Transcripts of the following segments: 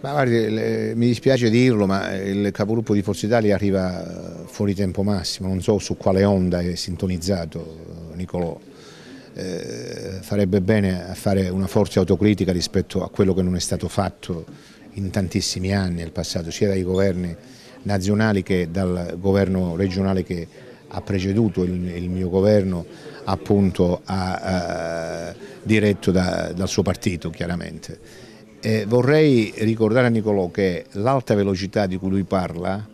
Ma guardi, le, mi dispiace dirlo, ma il capogruppo di Forza Italia arriva eh, fuori tempo massimo, non so su quale onda è sintonizzato Nicolò. Eh, farebbe bene a fare una forte autocritica rispetto a quello che non è stato fatto in tantissimi anni nel passato, sia dai governi nazionali che dal governo regionale che ha preceduto il, il mio governo appunto a, a, diretto da, dal suo partito chiaramente. Eh, vorrei ricordare a Nicolò che l'alta velocità di cui lui parla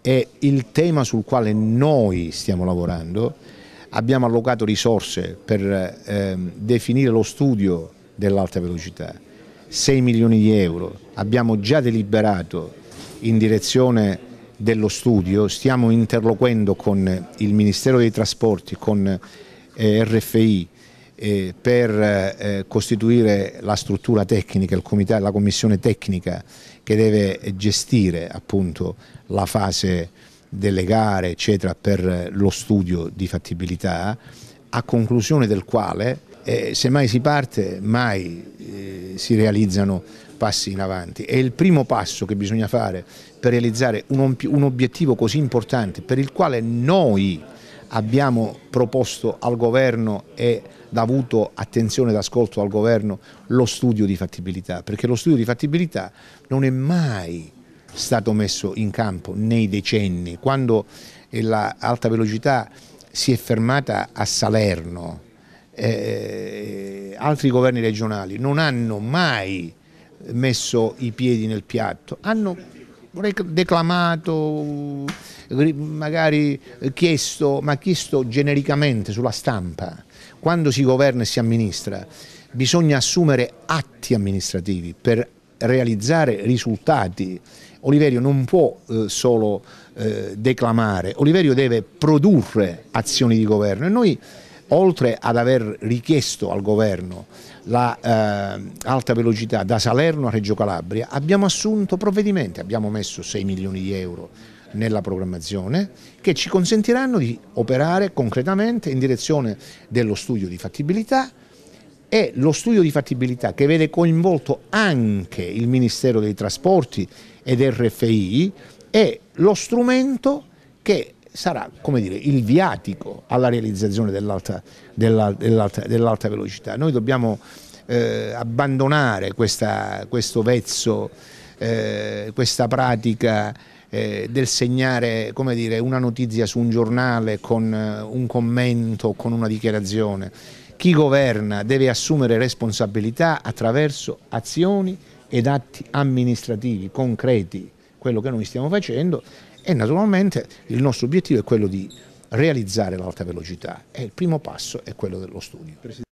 è il tema sul quale noi stiamo lavorando, abbiamo allocato risorse per eh, definire lo studio dell'alta velocità, 6 milioni di euro, abbiamo già deliberato in direzione dello studio, stiamo interloquendo con il Ministero dei Trasporti, con eh, RFI, eh, per eh, costituire la struttura tecnica, comitato, la commissione tecnica che deve gestire appunto la fase delle gare eccetera per eh, lo studio di fattibilità a conclusione del quale eh, se mai si parte mai eh, si realizzano passi in avanti è il primo passo che bisogna fare per realizzare un, un obiettivo così importante per il quale noi abbiamo proposto al governo e avuto attenzione ed ascolto al governo lo studio di fattibilità, perché lo studio di fattibilità non è mai stato messo in campo nei decenni. Quando eh, l'alta velocità si è fermata a Salerno, eh, eh, altri governi regionali non hanno mai messo i piedi nel piatto, hanno declamato magari eh, chiesto, ma chiesto genericamente sulla stampa, quando si governa e si amministra bisogna assumere atti amministrativi per realizzare risultati. Oliverio non può eh, solo eh, declamare, Oliverio deve produrre azioni di governo e noi oltre ad aver richiesto al governo l'alta la, eh, velocità da Salerno a Reggio Calabria abbiamo assunto provvedimenti, abbiamo messo 6 milioni di euro nella programmazione che ci consentiranno di operare concretamente in direzione dello studio di fattibilità e lo studio di fattibilità che vede coinvolto anche il Ministero dei Trasporti ed RFI è lo strumento che sarà come dire, il viatico alla realizzazione dell'alta dell dell velocità. Noi dobbiamo eh, abbandonare questa, questo vezzo, eh, questa pratica eh, del segnare dire, una notizia su un giornale con eh, un commento, con una dichiarazione. Chi governa deve assumere responsabilità attraverso azioni ed atti amministrativi concreti, quello che noi stiamo facendo e naturalmente il nostro obiettivo è quello di realizzare l'alta velocità e il primo passo è quello dello studio.